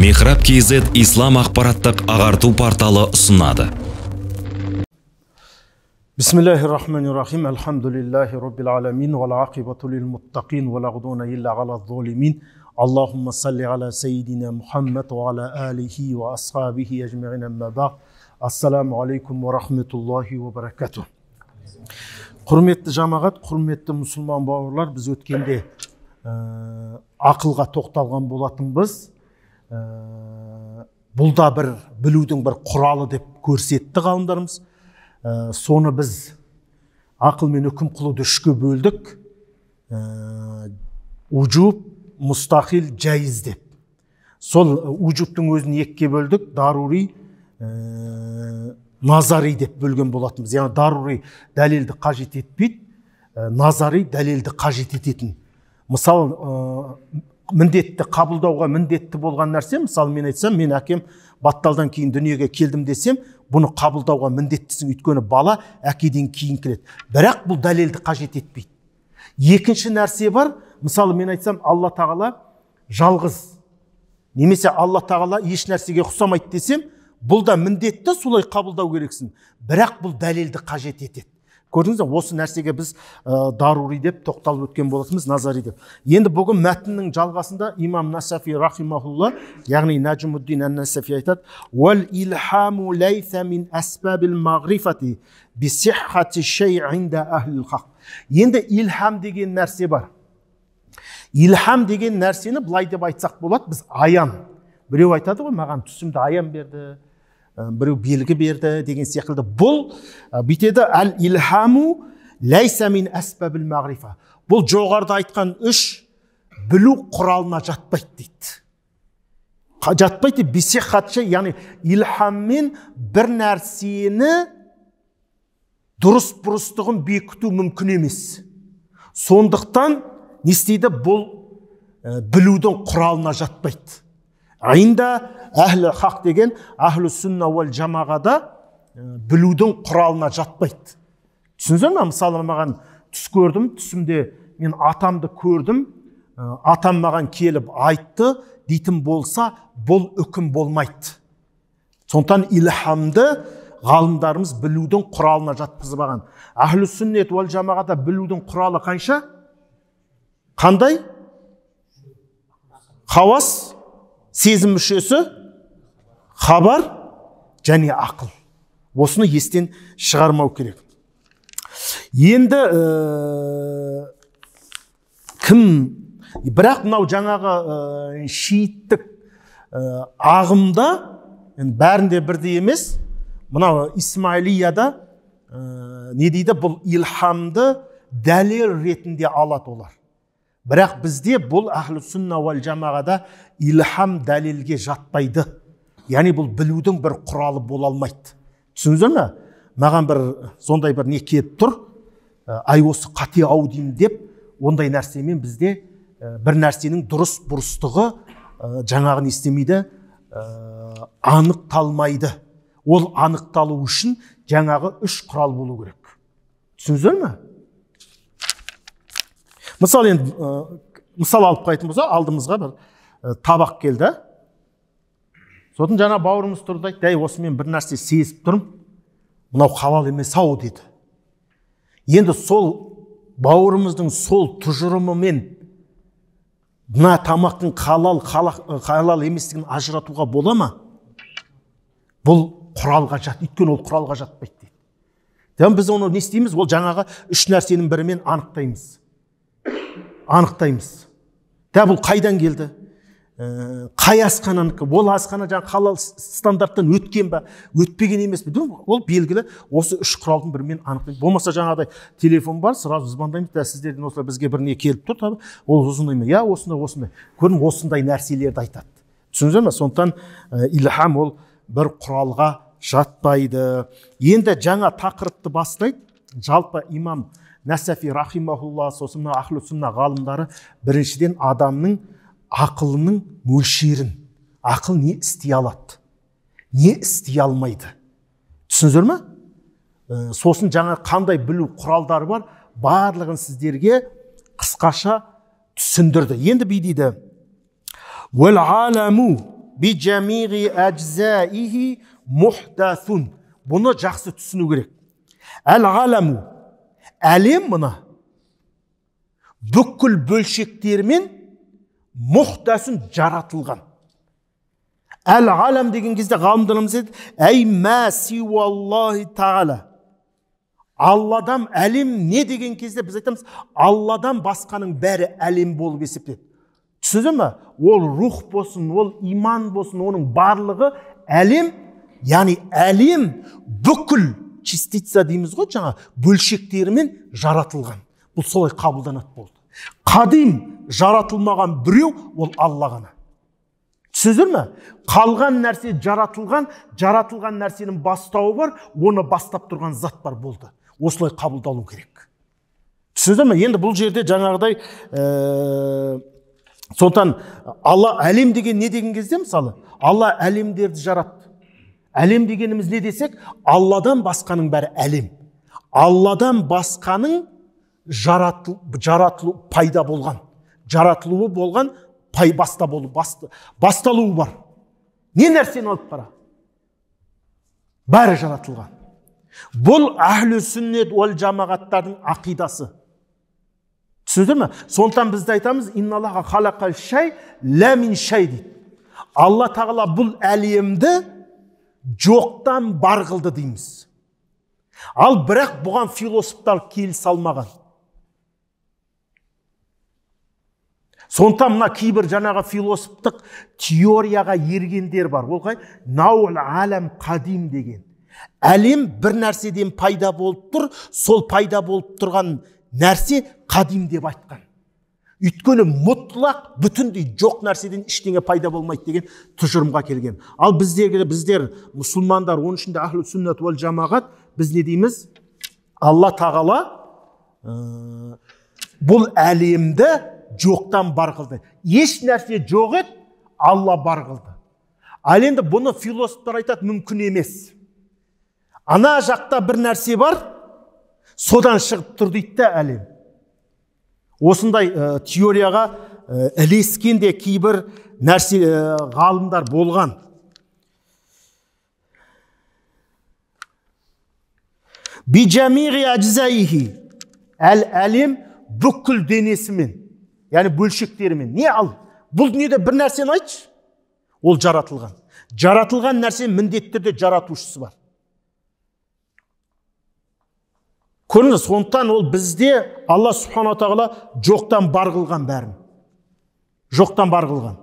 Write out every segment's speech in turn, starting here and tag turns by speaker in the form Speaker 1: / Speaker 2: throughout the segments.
Speaker 1: мехраб kz ислам ақпараттық ағарту порталы ұсынады бисмиллахи рахмани рахим алхамдулиллахи роббил аламин уалақибату лилмуттақин уалағдуна илля ала золимин аллахумма салли ала сайидина мухаммад уала алихи асхабихи ажмаин амма ассаламу алейкум уа рахматуллахи баракату құрметті жамағат құрметті мұсылман бауырлар біз өткенде ақылға тоқталған болатынбыз ә, бұл да бір білудің бір құралы деп көрсетті ғалымдарымыз э, соны біз ақыл мен үкім қылуды үшке бөлдік ә, уджуб мұстахил жайыз деп сол уджубтың өзін екіге бөлдік дарури ә, назари деп бөлген болатынбыз яғни дарури дәлелді қажет етпейді ә, назари дәлелді қажет ететін мысалы міндетті қабылдауға міндетті болған нәрсе мысалы мен айтсам мен әкем батталдан кейін дүниеге келдім десем бұны қабылдауға міндеттісің өйткені бала әкеден кейін келеді бірақ бұл дәлелді қажет етпейді екінші нәрсе бар мысалы мен айтсам алла тағала жалғыз немесе алла тағала еш нәрсеге ұқсамайды десем бұл да міндетті солай қабылдау керексің бірақ бұл дәлелді қажет етеді көрдіңіз осы нәрсеге біз ә, дарури деп тоқталып өткен болатынбыз назари деп енді бүгін мәтіннің жалғасында имам насафи рахимахулла яғни нәжмуддин ән насафи айтады уәл шей енді илхам деген нәрсе бар илхам деген нәрсені былай деп айтсақ болады біз аян біреу айтады ғой маған түсімді аян берді Э, біреу белгі берді деген секілді бұл бүйтеді әл илхаму ләйса мин әсбәбіл мағрифа бұл жоғарыда айтқан үш білу құралына жатпайды дейді жатпайды бесе яғни илхаммен бір нәрсені дұрыс бұрыстығын бекіту мүмкін емес сондықтан не істейді бұл білудің құралына жатпайды Айында әхлі хақ деген әхлі сүнна уәл жамағада білудің құралына жатпайды түсіндіңіздер ма мысалы маған түс көрдім түсімде мен атамды көрдім атам маған келіп айтты дейтін болса бұл үкім болмайды сондықтан илхамды ғалымдарымыз білудің құралына жатқызып баған. әхлі сүннет уәл жамағада білудің құралы қанша қандай хауас сезім мүшесі хабар және ақыл осыны естен шығармау керек енді э, кім бірақ мынау жаңағы ә, шииттік э, ағымда бәрінде бірдей емес мынау исмаилияда ә, не дейді бұл илхамды дәлел ретінде алады олар бірақ бізде бұл ахлу сүнна уәл жамағада илхам дәлелге жатпайды яғни бұл білудің бір құралы бола алмайды түсіндіңіздер ма маған бір сондай бір не келіп тұр «Ә, ай осы қате ау деймін деп ондай нәрсемен бізде «Ә, бір нәрсенің дұрыс бұрыстығы «Ә, жаңағын не істемейді анықталмайды ол анықталу үшін жаңағы үш құрал болу керек түсіндіңіздер ма мысалы енді мысал алып қарайтын болса алдымызға бір табақ келді сосын жаңа бауырымыз тұрды айтты әй осы бір нәрсе сезіп тұрмын мынау халал емес ау деді енді сол бауырымыздың сол тұжырымымен мына тамақтың халал халал еместігін ажыратуға бола ма бұл құралға жат өйткені ол құралға жатпайды дейді біз оны не істейміз ол жаңағы үш нәрсенің бірімен анықтаймыз анықтаймыз дәл бұл қайдан келді э, қай асхананікі ол асхана жаңағы халал стандарттан өткен ба өтпеген емес пе ол белгілі осы үш құралдың бірімен анықтай болмаса жаңағыдай телефон бар сразу звондаймыз да сіздерден осылай бізге бірне келіп тұр табы ол осындай ма иә осындай осындай көрдің осындай нәрселерді айтады түсіндіңіздер ма сондықтан ә, э, илхам ол бір құралға жатпайды енді жаңа тақырыпты бастайды жалпы имам нәсафи рахимахулла сосын мына ахлу сунна ғалымдары біріншіден адамның ақылының мөлшерін ақыл не істей алады не істей алмайды түсіндіңіздер ма э, сосын жаңа қандай білу құралдары бар барлығын сіздерге қысқаша түсіндірді енді бүй дейді бұны жақсы түсіну керек әл ғаламу әлем мына бүкіл бөлшектермен мұқтасын жаратылған әл ғалам деген кезде ғалымдарымыз айтады әй мә сиуаллахи тағала алладан әлем не деген кезде біз айтамыз алладан басқаның бәрі әлем болып есептеледі түсінді ма ол рух болсын ол иман болсын оның барлығы әлем яғни әлем бүкіл частица дейміз ғой жаңа бөлшектерімен жаратылған бұл солай қабылданады болды қадим жаратылмаған біреу ол алла ғана түсіндіңіздер ме қалған нәрсе жаратылған жаратылған нәрсенің бастауы бар оны бастап тұрған зат бар болды осылай қабылдалу керек түсіндіңіздер ме енді бұл жерде жаңағыдай ә... сондықтан алла әлем деген не деген кезде мысалы алла әлемдерді жаратты әлем дегеніміз не десек алладан басқаның бәрі әлем алладан басқаның жаратыл, жаратылу пайда болған жаратылуы болған пай баста болу басты, басталуы бар не нәрсені алып қара бәрі жаратылған бұл әхлі сүннет уәл жамағаттардың ақидасы түсіндір ме сондықтан бізді айтамыз инналаға халақа шай ләмин шай дейді алла тағала бұл әлемді жоқтан бар қылды дейміз ал бірақ бұған философтар келісе алмаған сондықтан мына кейбір жаңағы философтық теорияға ергендер бар ол қай наул әлем қадим деген әлем бір нәрседен пайда болып тұр сол пайда болып тұрған нәрсе қадим деп айтқан өйткені мұтлақ бүтіндей жоқ нәрседен ештеңе пайда болмайды деген тұжырымға келген ал біздегі біздер мұсылмандар оның ішінде ахл сүннат уал жамағат біз не дейміз алла тағала э, бұл әлемді жоқтан бар қылды еш нәрсе жоқ еді алла бар қылды ал енді бұны философтар айтады мүмкін емес ана жақта бір нәрсе бар содан шығып тұр дейді әлем осындай э, теорияға ә, э, ілескен де кейбір нәрсе ә, ғалымдар болған әл әлем бүкіл денесімен яғни бөлшектерімен не ал бұл дүниеде бір нәрсені айтшы ол жаратылған жаратылған нәрсе міндетті түрде жаратушысы бар көрдіңіз сондықтан ол бізде алла субхана тағала жоқтан бар қылған бәрін жоқтан бар қылған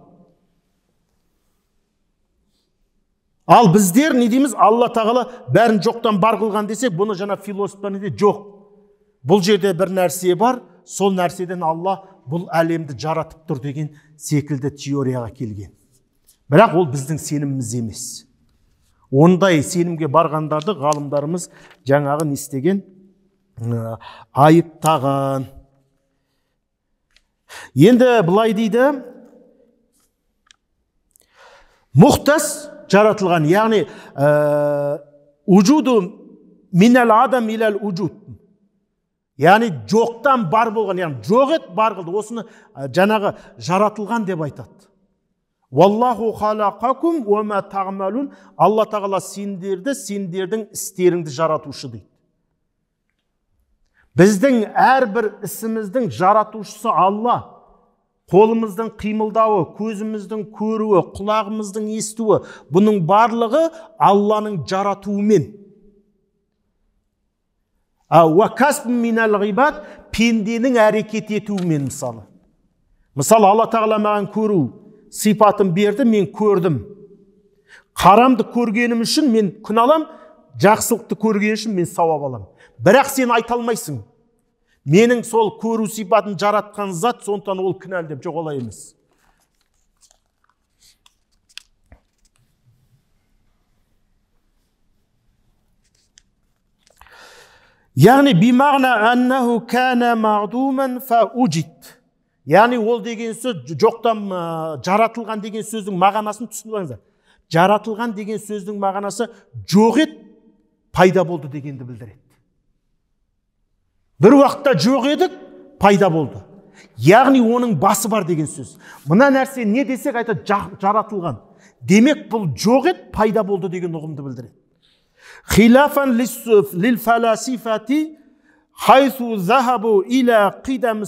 Speaker 1: ал біздер не дейміз алла тағала бәрін жоқтан бар қылған десек бұны жаңа философтар не дейді жоқ бұл жерде бір нәрсе бар сол нәрседен алла бұл әлемді жаратып тұр деген секілді теорияға келген бірақ ол біздің сеніміміз емес ондай сенімге барғандарды ғалымдарымыз жаңағы не істеген айыптаған енді былай дейді мұқтас жаратылған яғни уджуду минәл адам иләл уджуд яғни жоқтан бар болған яғни жоқ еді бар қылды осыны жаңағы жаратылған деп айтады уаллаху халақакум уама тағмалун алла тағала сендерді сендердің істеріңді жаратушы дейді біздің әрбір ісіміздің жаратушысы алла қолымыздың қимылдауы көзіміздің көруі құлағымыздың естуі бұның барлығы алланың жаратуымен пенденің әрекет етуімен мысалы мысалы алла тағала маған көру сипатын берді мен көрдім Қарамды көргенім үшін мен күнә аламын жақсылықты көрген үшін мен сауап аламын бірақ сен айта алмайсың менің сол көру сипатын жаратқан зат сондықтан ол кінәлі деп жоқ олай емес яғни яғни ол деген сөз жоқтан жаратылған деген сөздің мағынасын түсініп алыңыздар жаратылған деген сөздің мағынасы жоқ пайда болды дегенді білдіреді бір уақытта жоқ едік пайда болды яғни оның басы бар деген сөз мына нәрсе не десек айтады жаратылған демек бұл жоқ еді пайда болды деген ұғымды білдіреді хилафан хайсу захабу қидам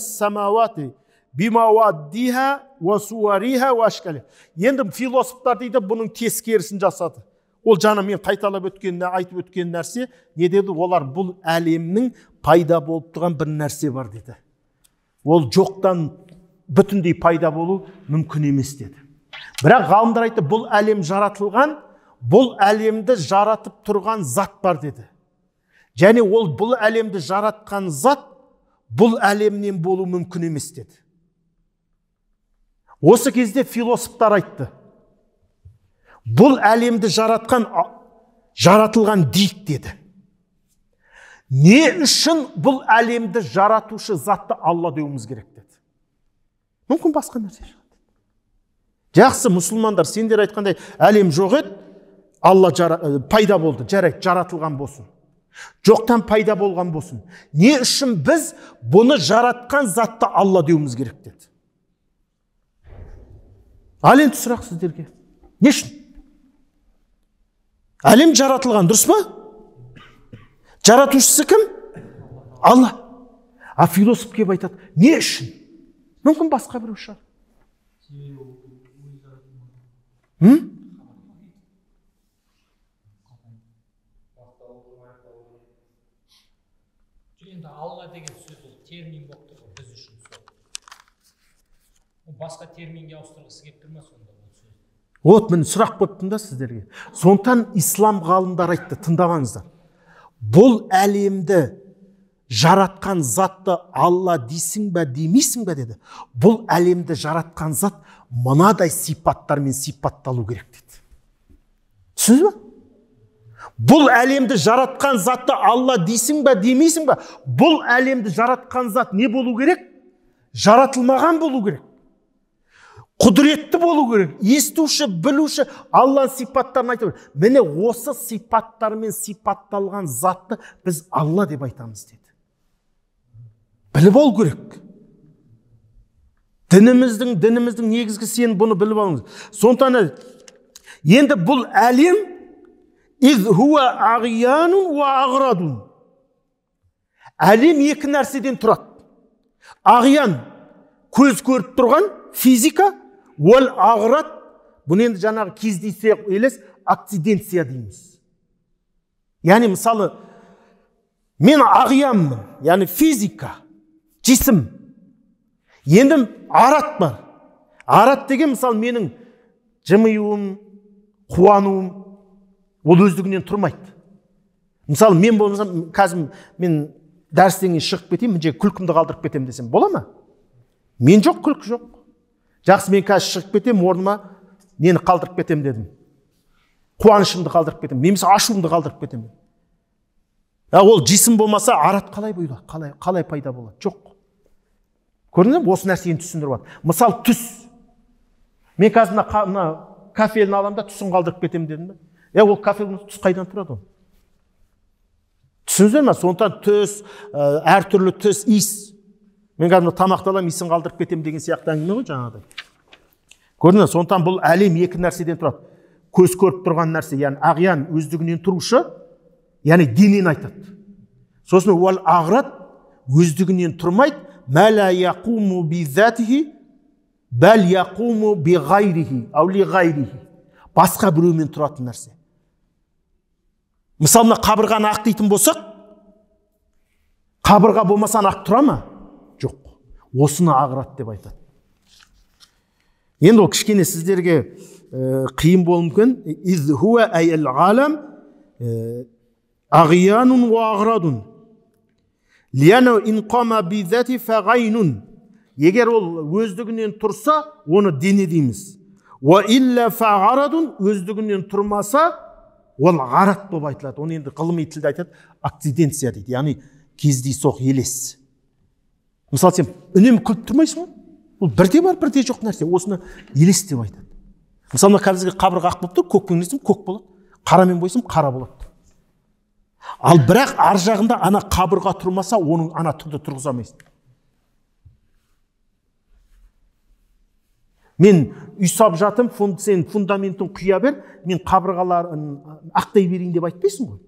Speaker 1: енді философтар дейді бұның тескерісін жасады ол жаңа мен қайталап өткен айтып өткен нәрсе не деді олар бұл әлемнің пайда болып тұрған бір нәрсе бар деді ол жоқтан бүтіндей пайда болу мүмкін емес деді бірақ ғалымдар айтты бұл әлем жаратылған бұл әлемді жаратып тұрған зат бар деді және ол бұл әлемді жаратқан зат бұл әлемнен болу мүмкін емес деді осы кезде философтар айтты бұл әлемді жаратқан жаратылған дейік деді не үшін бұл әлемді жаратушы затты алла деуіміз керек деді мүмкін басқа нәрсе шығар жақсы мұсылмандар сендер айтқандай әлем жоқ еді алла пайда болды жарайды жаратылған болсын жоқтан пайда болған болсын не үшін біз бұны жаратқан затты алла деуіміз керек деді ал енді сұрақ сіздерге не үшін әлем жаратылған дұрыс па жаратушысы кім алла а философ келіп айтады не үшін мүмкін басқа біреу шығар енді алла деген сөз ол термин болып тұр ғой біз үшін сол басқа терминге ауыстырғысы келіп тұр ма сонда вот міне сұрақ қойыптын да сіздерге сондықтан ислам ғалымдары айтты тыңдамаңыздар бұл әлемді жаратқан затты алла дейсің бе демейсің бе деді бұл әлемді жаратқан зат мынадай сипаттармен сипатталу керек деді түсіндіңіз ба бұл әлемді жаратқан затты алла дейсің ба демейсің бе? бұл әлемді жаратқан зат не болу керек жаратылмаған болу керек құдіретті болу керек естуші білуші алланың сипаттарын айтып міне осы сипаттармен сипатталған затты біз алла деп айтамыз деді біліп алу керек дініміздің дініміздің негізгі сен бұны біліп алыңыз сондықтан енді бұл әлем әлем екі нәрседен тұрады ағиян көз көріп тұрған физика ол ағырат бұны енді жаңағы кездейсоқ елес акциденция дейміз яғни мысалы мен ағиямын яғни физика жисім енді арат бар арат деген мысалы менің жымиюым қуануым ол өздігінен тұрмайды мысалы мен болмасам қазір мен дәрістен кейін шығып кетейін мына жерге күлкімді қалдырып кетемін десем бола ма мен жоқ күлкі жоқ жақсы мен қазір шығып кетемін орныма нені қалдырып кетемін дедім қуанышымды қалдырып кетемін немесе ашуымды қалдырып кетемін а ол жисім болмаса арат қалай бұйда қалай, қалай пайда болады жоқ көрдіңіз бе осы нәрсені түсіндіріп жатыр мысалы түс мен қазір мына мына кафелін аламын да түсін қалдырып кетемін дедім да е ол кафель түс қайдан тұрады ол түсіндіңіздер ма сондықтан түс ә, әртүрлі түс иіс мен қазір мына тамақты аламын иісін қалдырып кетемін деген сияқты әңгіме ғой жаңағыдай көрдіңіз сондықтан бұл әлем екі нәрседен тұрады көз көріп тұрған нәрсе яғни ағиян өздігінен тұрушы яғни денені айтады сосын уал ағрат өздігінен тұрмайды мәлә яқуму бәл яқуму биғайрихи әули ғайрихи басқа біреумен тұратын нәрсе мысалы мына қабырғаны ақ дейтін болсақ қабырға болмаса ақ тұра ма осыны ағырады деп айтады енді ол кішкене сіздерге ә, қиын болуы мүмкін э, бизати фағайнун егер ол өздігінен тұрса оны дене дейміз илля фағарадун өздігінен тұрмаса ол ғарат болып айтылады оны енді ғылыми тілде айтады акциденция дейді яғни кездейсоқ елес мысалы сен үнемі күліп тұрмайсың ғой ол бірде бар бірде жоқ нәрсе осыны елес деп айтады мысалы мына қазіргі қабырға ақ болып тұр көкпен көк болады қарамен бойсам қара болады ал бірақ ар жағында ана қабырға тұрмаса оның ана тұрды тұрғыза алмайсың мен үй салып жатым фунд, сен фундаментін құя бер мен қабырғаларын ақтай берейін деп айтпайсың ғой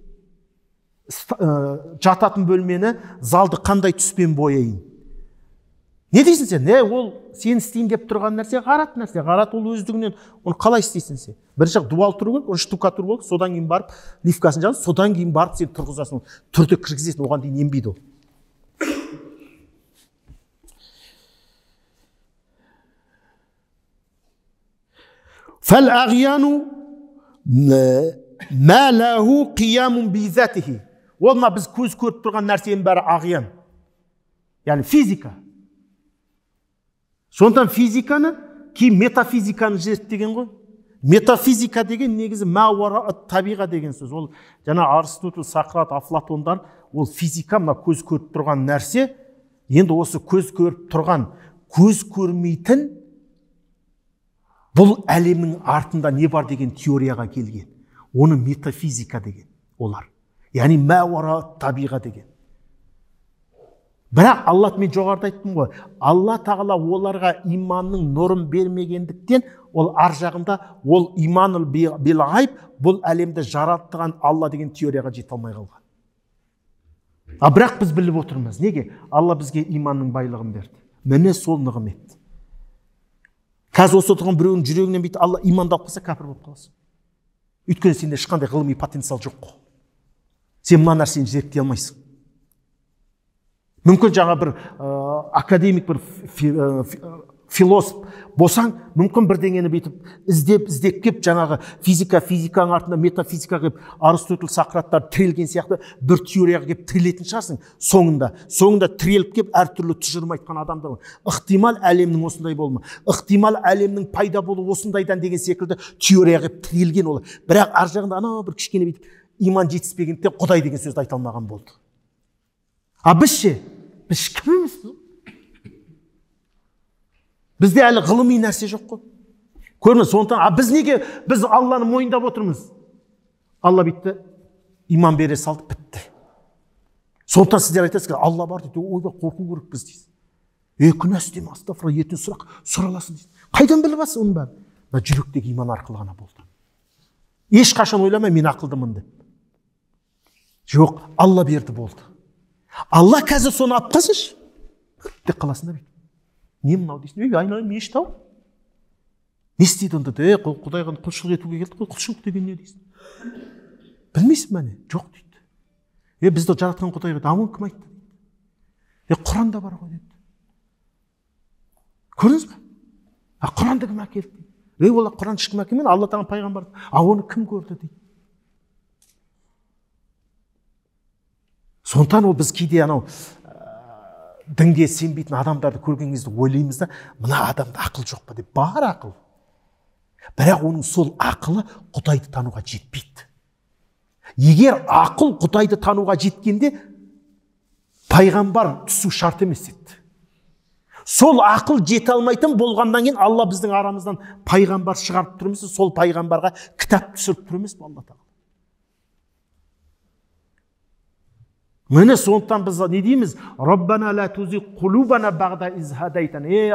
Speaker 1: жататын бөлмені залды қандай түспен бояйын не дейсің сен е ол сен істейін деп тұрған нәрсе ғарат нәрсе ғарат ол өздігінен оны қалай істейсің сен бір жақ дуал тұру керек оны тұру керек содан кейін барып лифкасын жаз содан кейін барып сен тұрғызасың түрді кіргізесің оған дейін енбейді ол ол мына біз көз көріп тұрған нәрсенің бәрі ағиян яғни физика сондықтан физиканы кейін метафизиканы зерттеген ғой метафизика деген негізі мәуара табиға деген сөз ол жаңа аристотель сократ афлатондар ол физика мына көз көріп тұрған нәрсе енді осы көз көріп тұрған көз көрмейтін бұл әлемнің артында не бар деген теорияға келген оны метафизика деген олар яғни мәуара табиға деген бірақ аллат мен жоғарыда айттым ғой алла тағала оларға иманның нұрын бермегендіктен ол ар жағында ол иманул бил ғайб бұл әлемді жаратқан алла деген теорияға жете алмай қалған а бірақ біз біліп отырмыз неге алла бізге иманның байлығын берді міне сол нығмет қазір осы отырған біреудің жүрегінен бүйтіп алла иманды алып қалса кәпір болып қаласың өйткені сенде ешқандай ғылыми потенциал жоқ сен мына нәрсені зерттей алмайсың мүмкін жаңа бір ә, академик бір философ болсаң мүмкін бірдеңені бүйтіп іздеп іздеп кеп жаңағы физика физиканың артында метафизика келіп аристотель сократтар тірелген сияқты бір теорияға келіп тірелетін шығарсың соңында соңында тіреліп кеп әртүрлі тұжырым айтқан адамдар ықтимал әлемнің осындай болуы ықтимал әлемнің пайда болуы осындайдан деген секілді теорияға келіп тірелген олар бірақ ар жағында анау бір кішкене бүйтіп иман жетіспегендіктен құдай деген сөзді айта алмаған болды а біз ше біз кім бізде әлі ғылыми нәрсе жоқ қой көрдіңіз сондықтан а біз неге біз алланы мойындап отырмыз алла бүйтті иман бере салды бітті сондықтан сіздер айтасыздар алла бар дейді ойбай қорқу керекпіз дейсіз е күнә істеме астафра ертең сұрақ сұраласың дейді қайдан біліп аласыз оның бәрін мына жүректегі иман арқылы ғана болды ешқашан ойламай мен ақылдымын деп жоқ алла берді болды алла қазір соны алып қалсыншы деп қаласың да бүйтіп не мынау дейсің ей айналайын мешіт ау не істейді онда е құдайға құлшылық етуге келдік қой құлшылық деген не дейсің білмейсің ба не жоқ дейді е бізді жаратқан құдай а оны кім айтты дейді е құранда бар ғой дейді көрдіңіз ба а құранды кім әкелді дейді е құран ешкім әкелмеді алла тағала пайғамбар а оны кім көрді дейді сондықтан ол біз кейде анау ә, дінге сенбейтін адамдарды көрген кезде ойлаймыз да мына адамда ақыл жоқ па деп бар ақыл бірақ оның сол ақылы құдайды тануға жетпейді егер ақыл құдайды тануға жеткенде пайғамбар түсу шарт емес еді сол ақыл жете алмайтын болғаннан кейін алла біздің арамыздан пайғамбар шығарып тұр сол пайғамбарға кітап түсіріп тұр емес алла тағала міне сондықтан біз не дейміз раббана е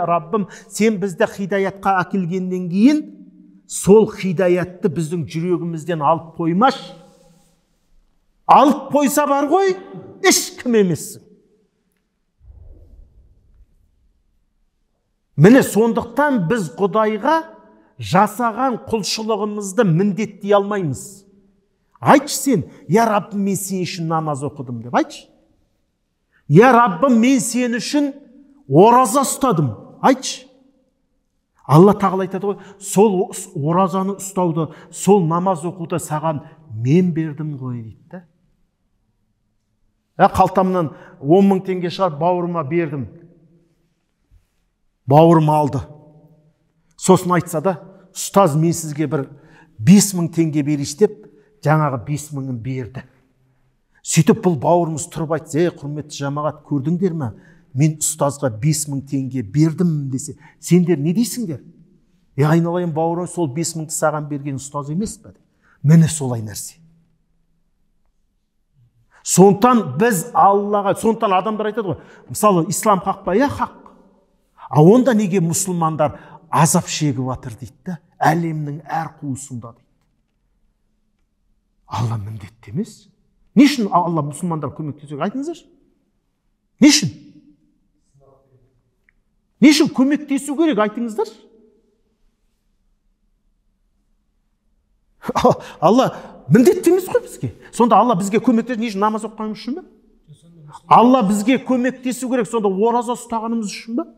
Speaker 1: раббым сен бізді хидаятқа әкелгеннен кейін сол хидаятты біздің жүрегімізден алып қоймаш алып қойса бар ғой ешкім емессің міне сондықтан біз құдайға жасаған құлшылығымызды міндеттей алмаймыз айтшы сен я раббым мен сен үшін намаз оқыдым деп айтшы я раббым мен сен үшін ораза ұстадым айтшы алла тағала айтады ғой сол оразаны ұстауды сол намаз оқуды саған мен бердім ғой дейді да ә, қалтамнан он мың теңге шығарып бауырыма бердім бауырым алды сосын айтса да ұстаз мен сізге бір бес мың теңге берейінші деп жаңағы бес мыңын берді сөйтіп бұл бауырымыз тұрып айтса ей құрметті жамағат көрдіңдер ма мен ұстазға бес мың теңге бердім десе сендер не дейсіңдер е айналайын бауырым сол бес мыңды саған берген ұстаз емес пе міне солай нәрсе сондықтан біз аллаға сондықтан адамдар айтады ғой мысалы ислам хақ па иә хақ ал онда неге мұсылмандар азап шегіп жатыр дейді да әлемнің әр қуысында алла міндетті емес не үшін алла мұсылмандарға көмектесу керек айтыңыздаршы не үшін не үшін көмектесу керек айтыңыздаршы алла міндетті емес қой бізге сонда алла бізге көмектес не үшін намаз оқығанымыз үшін ба алла бізге көмектесу керек сонда ораза ұстағанымыз үшін ба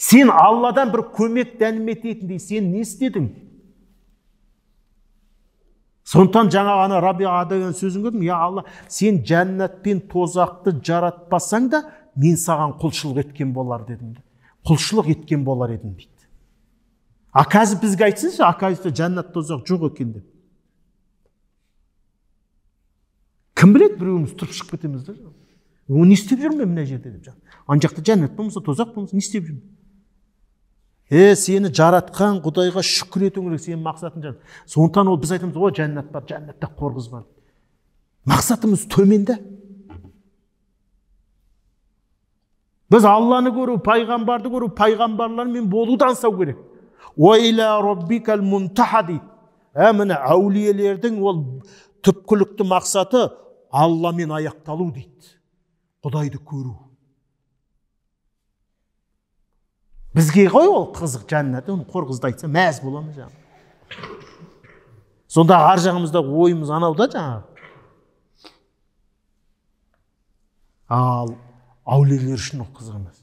Speaker 1: сен алладан бір көмек дәнімет ететіндей сен не істедің сондықтан жаңа ана рабиға деген сөзін көрдім я алла сен жәннат пен тозақты жаратпасаң да мен саған құлшылық еткен болар дедім құлшылық еткен болар едім дейді а қазір бізге айтсыншы оказывается жәннат тозақ жоқ екен деп кім біледі біреуіміз тұрып шығып кетеміз да не істеп жүрмін мен мына жерде деп ана жақта жәннат болмаса тозақ болмаса не істеп жүрмін е сені жаратқан құдайға шүкір етуің керек сенің мақсатың жан сондықтан ол біз айтамыз о жәннат бар жәннатта бар мақсатымыз төмен да біз алланы көру пайғамбарды көру пайғамбарлармен болуды аңсау керек уайла роббикал дейді ә міне әулиелердің ол түпкілікті мақсаты алламен аяқталу дейді құдайды көру бізге ғой ол қызық жәннат оны қызды айтса мәз боламыз жаңағы сонда ар жағымызда ойымыз анау да жаңағы ал әулиелер үшін ол қызық емес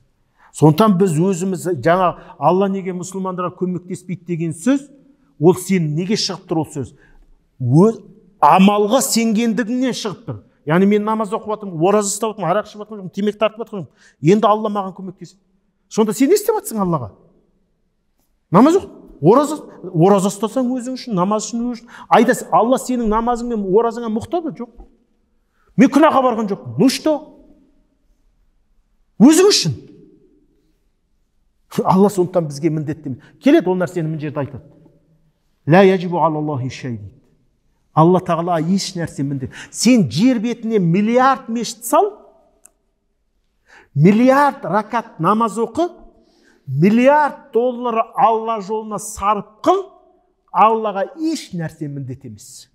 Speaker 1: сондықтан біз өзіміз жаңа алла неге мұсылмандарға көмектеспейді деген сөз ол сен неге шығып тұр ол сөз өз амалға сенгендігіңнен шығып тұр яғни мен намаз оқып жатырмын ораза ұстап жатырмын арақ ішіп жатырмын темекі тартып жатырмын енді алла маған көмектеседі сонда сен не істеп жатрсың аллаға намаз жоқ ораза ораза ұстасаң өзің үшін намаз үшін өзің үшін айтасың алла сенің намазың мен оразаңа мұқтаж жоқ мен күнәға барған жоқпын ну что өзің үшін алла сондықтан бізге міндетті келеді ол нәрсені мына жерде айтады лә алла тағала еш нәрсе міндет сен жер бетіне миллиард мешіт сал миллиард ракат намаз оқы миллиард доллар алла жолына сарып қыл аллаға еш нәрсе міндет емес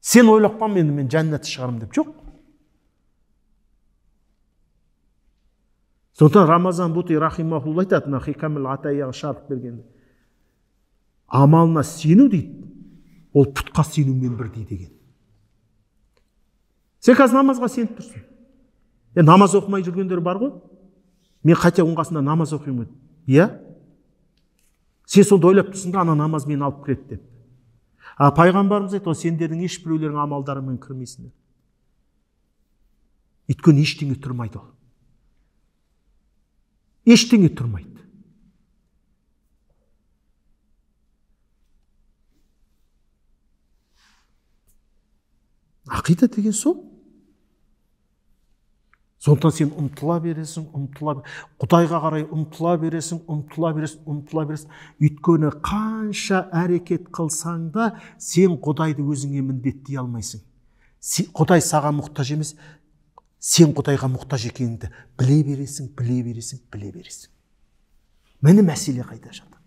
Speaker 1: сен ойлап мен енді мен жәннат шығармын деп жоқ сондықтан рамазан бути рахимаулла айтады мына хикамл атаяға шарып берген. амалына сену дейді ол пұтқа сенумен бірдей деген сен қазір намазға сеніп тұрсың е намаз оқымай жүргендер бар ғой мен оның қасында намаз оқимын ғой иә сен сонда ойлап тұрсың да ана намаз мені алып кіреді деп а пайғамбарымыз айтты ғой сендердің ешбіреулерің амалдарыңмен кірмейсіңдер өйткені ештеңе тұрмайды ол ештеңе тұрмайды ақида деген сол сондықтан сен ұмтыла бересің ұмтыла құдайға қарай ұмтыла бересің ұмтыла бересің ұмтыла бересің өйткені қанша әрекет қылсаң да сен құдайды өзіңе міндеттей алмайсың сен, құдай саған мұқтаж емес сен құдайға мұқтаж екеніңді біле бересің біле бересің біле бересің міне мәселе қайда жатыр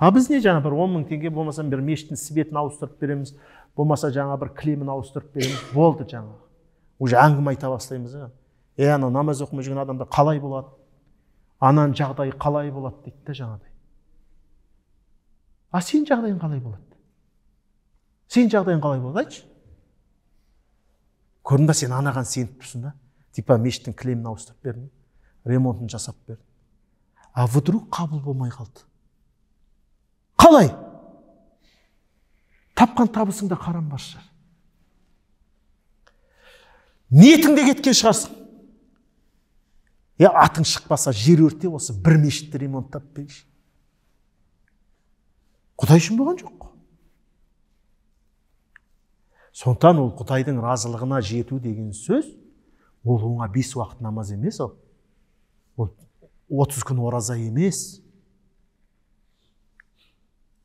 Speaker 1: а біз не жаңа бір он мың теңге болмаса бір мешіттің светін ауыстырып береміз болмаса жаңа бір кілемін ауыстырып береміз болды жаңағы уже әңгіме айта бастаймыз ә? е ана намаз оқымай жүрген адамдар қалай болады ананың жағдайы қалай болады дейді да жаңағыдай а сенің жағдайың қалай болады сенің жағдайың қалай болады айтшы көрдің ба сен анаған сеніп тұрсың да типа мешіттің кілемін ауыстырып бердің ремонтын жасап бердің а вдруг қабыл болмай қалды қалай тапқан табысыңда қаран бар шығар ниетіңде кеткен шығарсың иә атың шықпаса жер өрте осы бір мешітті ремонттап берші құдай үшін болған жоқ сондықтан ол құдайдың разылығына жету деген сөз ол оңа бес уақыт намаз емес ол ол отыз күн ораза емес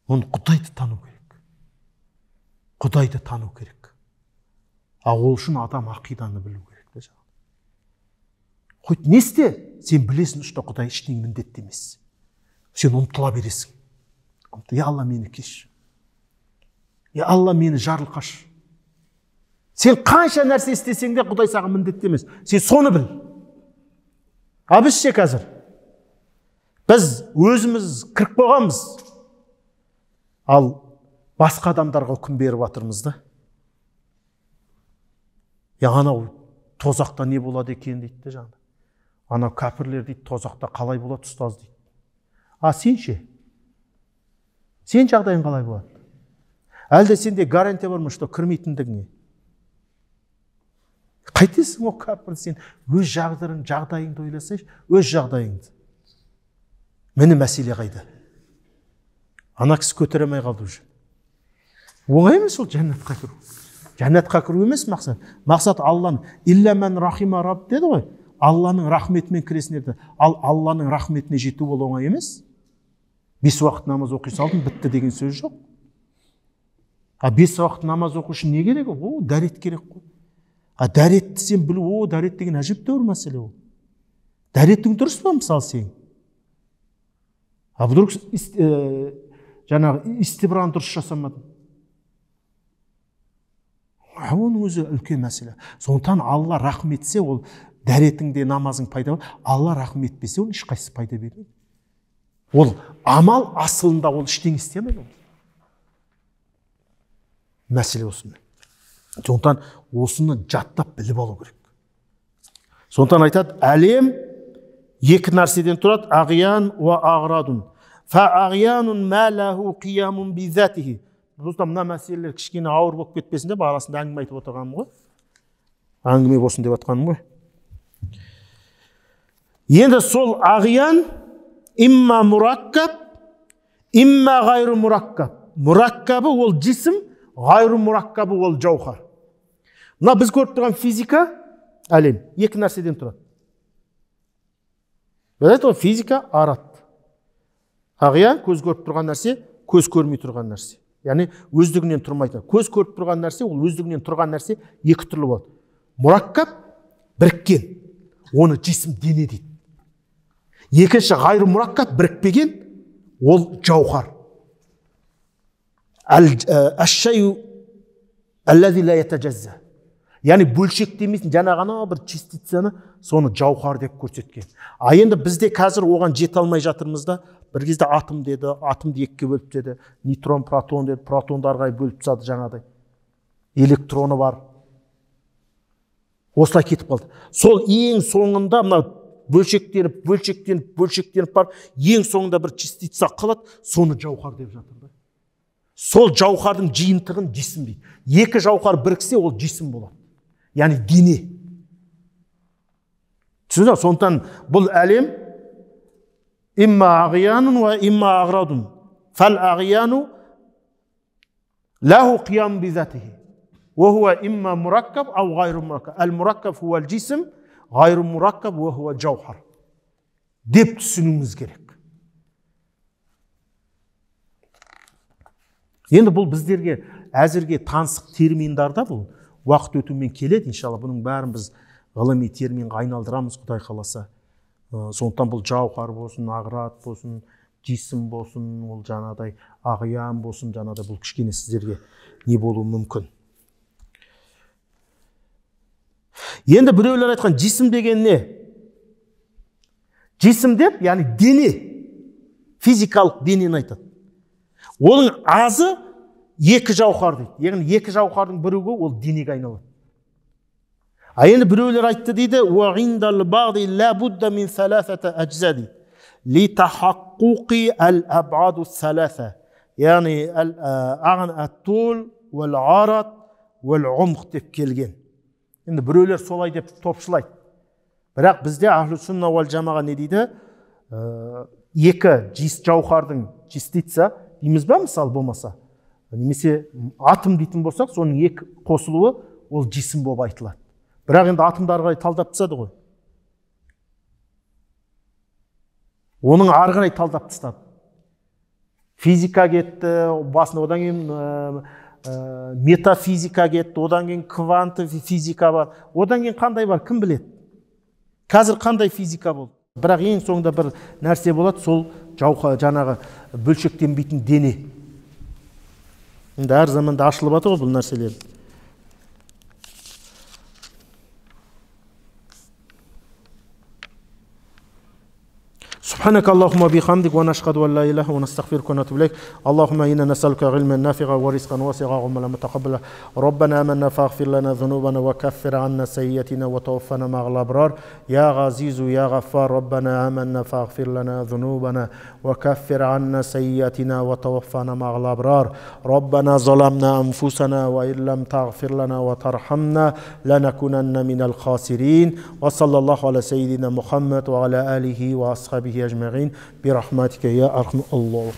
Speaker 1: оны құдайды тану керек құдайды тану керек ал ол үшін адам ақиданы білу керек хоть не істе сен білесің что құдай ештеңе міндетті емес сен ұмтыла бересің я алла мені кеш я алла мені жарылқаш сен қанша нәрсе істесең де құдай саған міндетті емес сен соны біл а біз ше қазір біз өзіміз кіріп қойғанбыз ал басқа адамдарға үкім беріп жатырмыз да е анау тозақта не болады екен дейді да жаңағы анау кәпірлер дейді тозақта қалай болады ұстаз дейді а сен ше сен жағдайың қалай болады әлде сенде гарантия бар ма что кірмейтіндігіңе қайтесің ол кәпір сен өз жағдайың, жағдайыңды ойласайшы өз жағдайыңды міне мәселе қайда ана кісі көтере алмай қалды уже оңай емес ол жәннатқа кіру жәннатқа кіру емес мақсат мақсат алланың иллямән рахима раб деді ғой алланың рахметімен деді ал алланың рахметіне жету ол оңай емес бес уақыт намаз оқи салдым бітті деген сөз жоқ а бес уақыт намаз оқу үшін не керек о дәрет керек қой а дәретті сен білу о дәрет деген әжептәуір мәселе ол дәретің дұрыс па мысалы сен а вдруг ә, жаңағы истибран дұрыс жасамадың оның өзі үлкен мәселе сондықтан алла рахметсе ол дәретіңде намазың пайда алла рахым етпесе оның ешқайсысы пайда бермейді ол амал асылында ол ештеңе істемейді мәселе осында сондықтан осыны жаттап біліп алу керек сондықтан айтады әлем екі нәрседен тұрады ағиян уа ағрадун достар мына мәселелер кішкене ауыр болып кетпесін деп арасында әңгіме айтып отырғаным ғой әңгіме болсын деп жатқаным ғой енді сол ағиян имма мураккаб имма ғайру мураккаб мураккабы ол жисім ғайру мураккабы ол жауһар мына біз көріп тұрған физика әлем екі нәрседен тұрады біз айттық физика арат ағиян көз көріп тұрған нәрсе көз көрмей тұрған нәрсе яғни өздігінен тұрмайтын көз көріп тұрған нәрсе ол өздігінен тұрған нәрсе екі түрлі болады мураккаб біріккен оны жисім дене дейді екінші ғайры мұраққат бірікпеген ол жауһар ә, яғни емес жаңағы ғана бір частицаны соны жауһар деп көрсеткен а енді бізде қазір оған жете алмай жатырмыз да бір кезде атом деді атомды екіге бөліп деді нейтрон протон деді протонды ары қарай бөліп тастады жаңағыдай электроны бар осылай кетіп қалды сол ең соңында мынау бөлшектеніп бөлшектеніп бөлшектеніп барып ең соңында бір частица қалады соны жауһар деп жатыр да сол жауһардың жиынтығын жисім дейді екі жауһар біріксе ол жисім болады яғни дене түсіндіңіз ба сондықтан бұл әлем имма ағиянун уа имма ағрадун фәл ағияну ләху қиям бизатихи имма мураккаб ау أو мураккаб مركب мураккаб هو жисм ғайру мураккаб уахуа жауһар деп түсінуіміз керек енді бұл біздерге әзірге таңсық да бұл уақыт өтумен келеді иншалла бұның бәрін біз ғылыми терминге айналдырамыз құдай қаласа сондықтан бұл жауһар болсын ағрат болсын жисім болсын ол жаңағыдай ағиян болсын жаңағыдай бұл кішкене сіздерге не болуы мүмкін енді біреулер айтқан жисім деген не жисім деп яғни дене физикалық денені айтады оның азы екі жауһар дейді яғни екі жауһардың бірігуі ол денеге айналады ал енді біреулер айтты дейді яғни деп келген енді біреулер солай деп топшылайды бірақ бізде ахлу сунна уал жамаға не дейді ә, екі жис жауһардың частица дейміз ба мысалы болмаса немесе атом дейтін болсақ соның екі қосылуы ол жисім болып айтылады бірақ енді атомды ары қарай талдап тастады ғой оның ары қарай талдап тастады физика кетті басында одан кейін ә, метафизика кетті одан кейін квантовый физика бар одан кейін қандай бар кім білет? қазір қандай физика болды бірақ ең соңында бір нәрсе болады сол жауқа, жаңағы бөлшектенбейтін дене енді әр заманда ашылып жатыр ғой бұл нәрселер سبحانك اللهم وبحمدك ونشهد ان لا اله ونستغفرك ونتوب اليك اللهم انا نسالك علما نافعا ورزقا واسعا وعملا متقبلا ربنا امنا فاغفر لنا ذنوبنا وكفر عنا سيئاتنا وتوفنا مع الابرار يا عزيز يا غفار ربنا امنا فاغفر لنا ذنوبنا وكفر عنا سيئاتنا وتوفنا مع الابرار ربنا ظلمنا انفسنا وان لم تغفر لنا وترحمنا لنكونن من الخاسرين وصلى الله على سيدنا محمد وعلى اله واصحابه ecmaîn bi rahmetike ya erhamer Allah.